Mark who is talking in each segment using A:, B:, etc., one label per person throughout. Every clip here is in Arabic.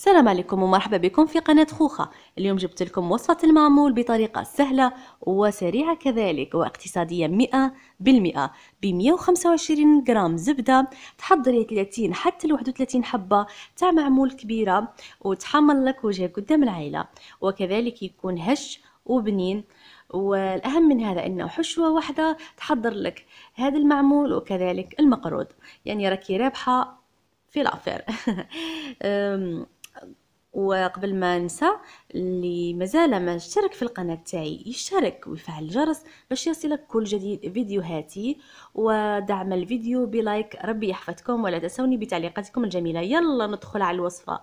A: السلام عليكم ومرحبا بكم في قناة خوخة اليوم جبت لكم وصفة المعمول بطريقة سهلة وسريعة كذلك واقتصادية 100% ب 125 غرام زبدة تحضري 30 حتى ل 31 حبة تاع معمول كبيرة وتحمل لك وجهك قدام العائلة وكذلك يكون هش وبنين والأهم من هذا أنه حشوة واحدة تحضر لك هذا المعمول وكذلك المقرود يعني راكي رابحة في الأفير وقبل ما ننسى اللي مازال ما اشترك في القناة تاعي يشترك ويفعل الجرس باش يصلك كل جديد فيديوهاتي ودعم الفيديو بلايك ربي يحفظكم ولا تنسوني بتعليقاتكم الجميلة يلا ندخل على الوصفة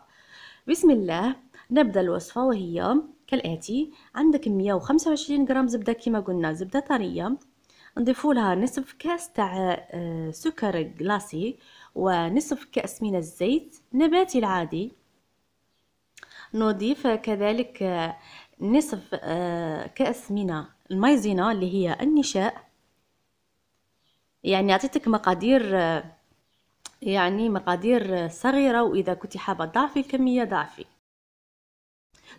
A: بسم الله نبدأ الوصفة وهي كالآتي عندك 125 غرام زبدة كما قلنا زبدة طرية نضيفوا لها نصف كاس تاع آه، سكر غلاسي ونصف كاس من الزيت نباتي العادي نضيف كذلك نصف آه، كأس من المايزينا اللي هي النشاء يعني أعطيتك مقادير آه، يعني مقادير صغيرة وإذا كنت حابة ضعفي الكمية ضعفي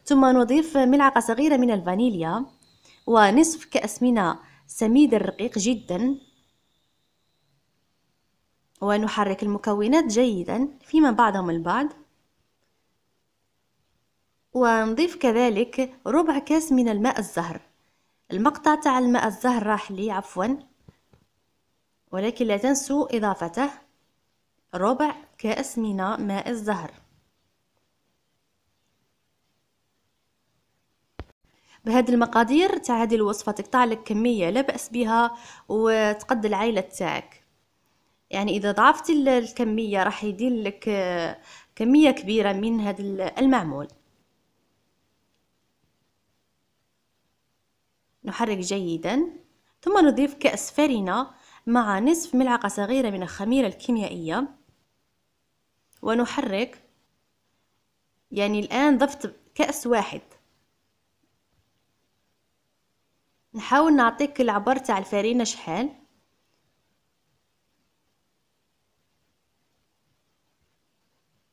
A: ثم نضيف ملعقة صغيرة من الفانيليا ونصف كأس من سميد الرقيق جدا ونحرك المكونات جيدا فيما بعضهم البعض ونضيف كذلك ربع كاس من الماء الزهر المقطع تاع الماء الزهر راح لي عفوا ولكن لا تنسوا اضافته ربع كاس من ماء الزهر بهذه المقادير تاع هذه الوصفه تقطع لك كميه لا باس بها وتقد العائله تاعك يعني اذا ضعفت الكميه راح يدير لك كميه كبيره من هذا المعمول نحرك جيدا ثم نضيف كأس فرينة مع نصف ملعقة صغيرة من الخميرة الكيميائية ونحرك يعني الآن ضفت كأس واحد نحاول نعطيك العبر تاع الفرينة شحال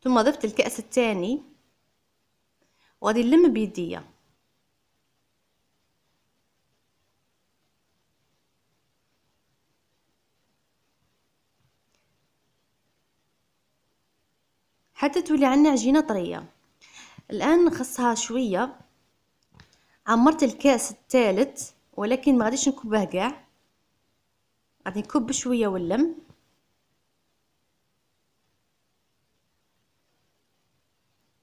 A: ثم ضفت الكأس الثاني وغادي نلم بيديا حتى تولي عندنا عجينه طريه الان نخصها شويه عمرت الكاس الثالث ولكن ما غاديش نكبه كاع غادي نكب شويه واللم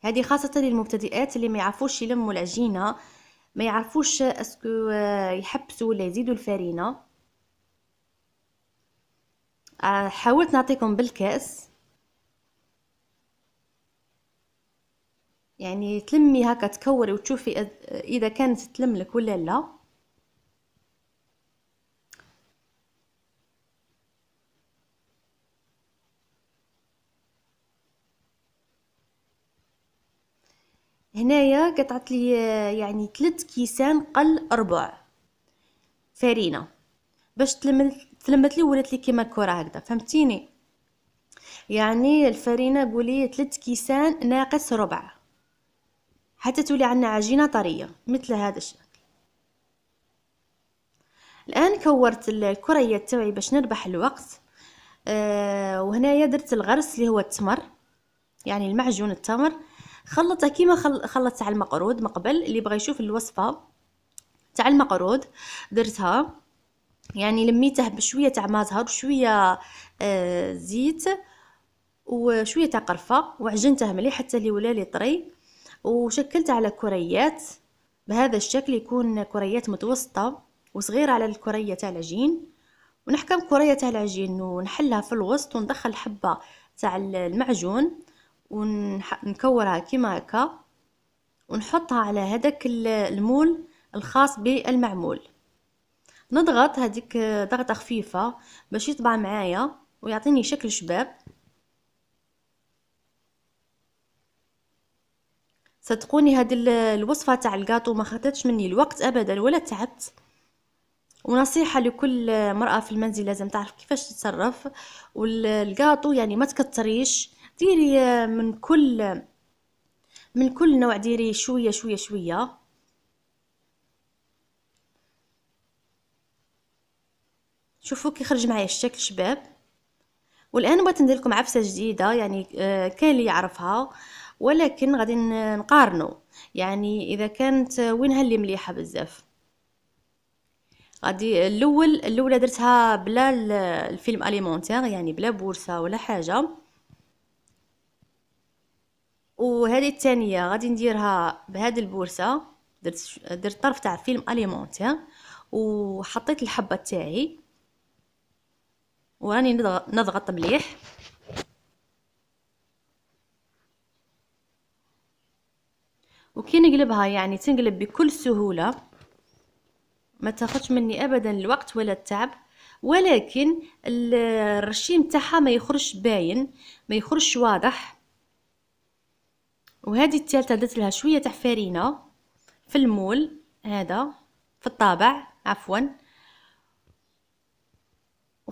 A: هذه خاصه للمبتدئات اللي ما يعرفوش يلموا العجينه ما يعرفوش اسكو آه، يحبسوا ولا يزيدوا الفرينه آه، حاولت نعطيكم بالكاس يعني تلمي هكا تكوري وتشوفي اذا كانت تلملك ولا لا هنايا قطعت لي يعني ثلاث كيسان قل ربع فرينه باش تلمت تلمت لي ولات لي كيما الكره هكذا فهمتيني يعني الفرينه قولي ثلاث كيسان ناقص ربع حتى تولي عندنا عجينة طرية مثل هذا الشكل الآن كورت الكريات تاعي باش نربح الوقت آه وهنايا درت الغرس اللي هو التمر يعني المعجون التمر خلطه كيما خلطت تاع المقرود مقبل اللي بغى يشوف الوصفه تاع المقرود درتها يعني لميته بشويه تاع ما زهر وشويه آه زيت وشويه تاع قرفه وعجنته مليح حتى اللي ولا لي طري وشكلت على كريات بهذا الشكل يكون كريات متوسطة وصغيرة على الكرية تاع العجين ونحكم كرية تاع العجين ونحلها في الوسط وندخل حبة تاع المعجون ونكورها كيما هكا ونحطها على هذاك المول الخاص بالمعمول نضغط هذيك ضغطة خفيفة باش يطبع معايا ويعطيني شكل شباب صدقوني هاد الوصفه تاع الكاطو ما خدتش مني الوقت ابدا ولا تعبت ونصيحه لكل مراه في المنزل لازم تعرف كيفاش تتصرف والكاطو يعني ما تكتريش ديري آه، من كل من كل نوع ديري شويه شويه شويه شوفوا كي خرج معايا الشكل شباب والان بغيت ندير لكم عفسه جديده يعني آه، كاين اللي يعرفها ولكن غادي نقارنو يعني اذا كانت وينها اللي مليحه بزاف غادي الاول الاولى درتها بلا الفيلم اليمونتير يعني بلا بورصه ولا حاجه وهذه الثانيه غادي نديرها بهاد البورصه درت درت طرف تاع فيلم اليمونتير وحطيت الحبه تاعي وراني نضغط مليح وكي نقلبها يعني تنقلب بكل سهولة ما تاخدش مني ابدا الوقت ولا التعب ولكن الرشيم تاعها ما يخرج باين ما يخرج واضح وهذه الثالثه درت لها شويه تاع فارينه في المول هذا في الطابع عفوا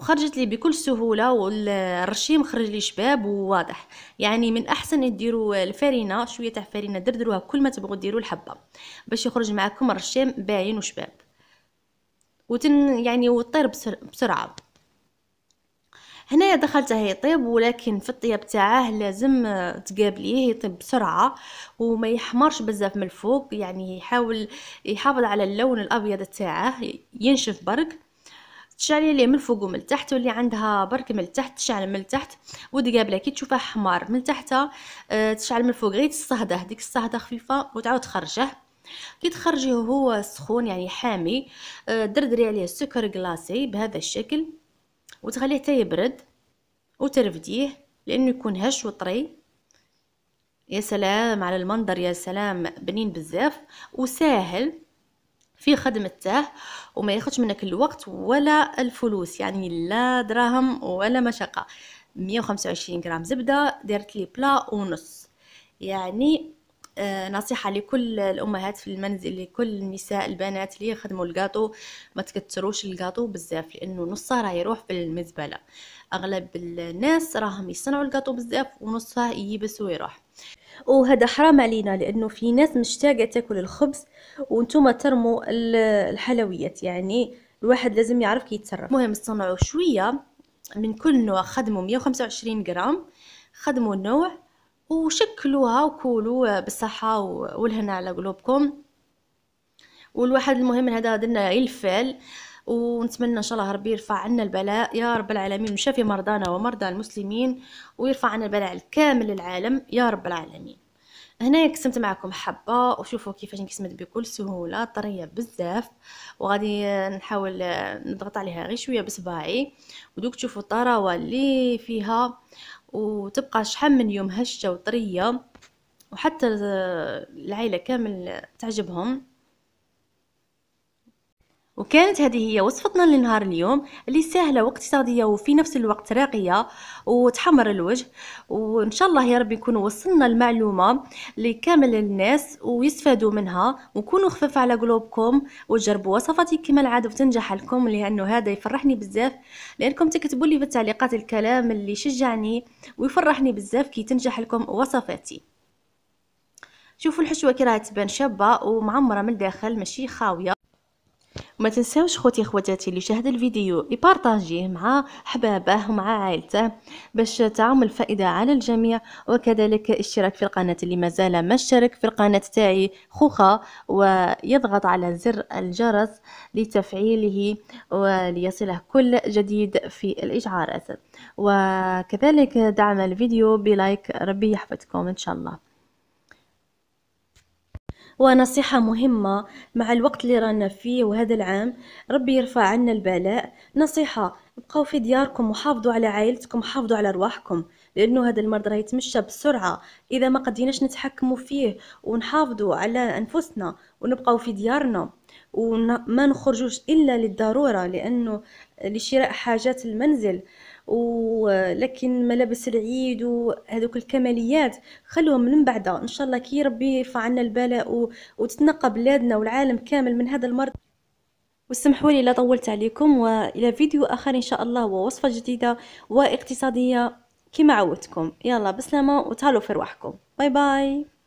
A: وخرجت لي بكل سهوله والرشيم خرج لي شباب وواضح يعني من احسن ديروا الفرينه شويه تاع فرينه دردروها كل ما تبغوا ديروا الحبه باش يخرج معكم الرشيم باين وشباب وتن يعني وطير بسر... بسرعه هنايا دخلته يطيب ولكن في الطياب تاعه لازم تقابليه يطيب بسرعه وما يحمرش بزاف من الفوق يعني يحاول يحافظ على اللون الابيض تاعه ينشف برك تشعلي اللي من الفوق ومن التحت واللي عندها برك من التحت تشعل من التحت والدقابله كي تشوفها حمار من تحتها آه، تشعل من الفوق غير تصهده ديك الصهده خفيفه وتعاود تخرجه كي تخرجيه هو سخون يعني حامي آه، دردري عليه السكر كلاصي بهذا الشكل وتخليه حتى يبرد وترفديه لانه يكون هش وطري يا سلام على المنظر يا سلام بنين بزاف وساهل في خدمته وما ياخذش منك الوقت ولا الفلوس يعني لا دراهم ولا مشقة 125 غرام زبدة دارت لي بلا ونص يعني آه، نصيحة لكل الأمهات في المنزل لكل النساء البنات اللي يخدموا الكاطو ما تكتروش الكاطو بزاف لأنه نصه راه يروح في المزبلة أغلب الناس راهم يصنعوا الكاطو بزاف ونصه يبس ويروح وهذا حرام علينا لانه في ناس مشتاقه تاكل الخبز وانتم ترموا الحلويات يعني الواحد لازم يعرف كي يتصرف مهم صنعوا شويه من كل نوع خدموا 125 غرام خدموا النوع وشكلوها وكولوا بالصحه والهنا على قلوبكم والواحد المهم هذا درنا الفال ونتمنى ان شاء الله ربي يرفع عنا البلاء يا رب العالمين وشافي مرضانا ومرضى المسلمين ويرفع عنا البلاء الكامل للعالم يا رب العالمين هنا قسمت معكم حبه وشوفوا كيفاش انقسمت بكل سهوله طريه بزاف وغادي نحاول نضغط عليها غير شويه بصباعي ودوك تشوفوا الطراوه اللي فيها وتبقى شحال من يوم هشه وطريه وحتى العائله كامل تعجبهم وكانت هذه هي وصفتنا لنهار اليوم اللي سهله واقتصاديه وفي نفس الوقت راقيه وتحمر الوجه وان شاء الله يا رب يكون وصلنا المعلومه لكامل الناس ويستفادوا منها وكونوا خفف على قلوبكم وجربوا وصفاتي كما العاده وتنجح لكم لانه هذا يفرحني بزاف لانكم تكتبوا لي في التعليقات الكلام اللي شجعني ويفرحني بزاف كي تنجح لكم وصفاتي شوفوا الحشوه كي راهي تبان شابه ومعمره من الداخل ماشي خاويه وما تنساوش خوتي خواتاتي اللي شاهد الفيديو يبارطاجيه مع حبابه ومع عائلته باش تعم الفائده على الجميع وكذلك اشتراك في القناه اللي مازال ما اشترك في القناه تاعي خوخه ويضغط على زر الجرس لتفعيله وليصله كل جديد في الاشعارات وكذلك دعم الفيديو بلايك ربي يحفظكم ان شاء الله ونصيحة مهمة مع الوقت اللي رانا فيه وهذا العام ربي يرفع عنا البلاء نصيحة بقاو في دياركم وحافظوا على عائلتكم حافظوا على رواحكم لانه هذا المرض راه يتمشى بسرعه اذا ما قديناش نتحكموا فيه ونحافظوا على انفسنا ونبقاو في ديارنا وما نخرجوش الا للضروره لانه لشراء حاجات المنزل ولكن ملابس العيد وهذوك الكماليات خلوهم من بعد ان شاء الله كي ربي يرفع عنا البلاء وتتنقى بلادنا والعالم كامل من هذا المرض وسمحوا لي لا طولت عليكم والى فيديو اخر ان شاء الله ووصفه جديده واقتصاديه كما عودتكم يلا بسلامه وتهلاو في رواحكم باي باي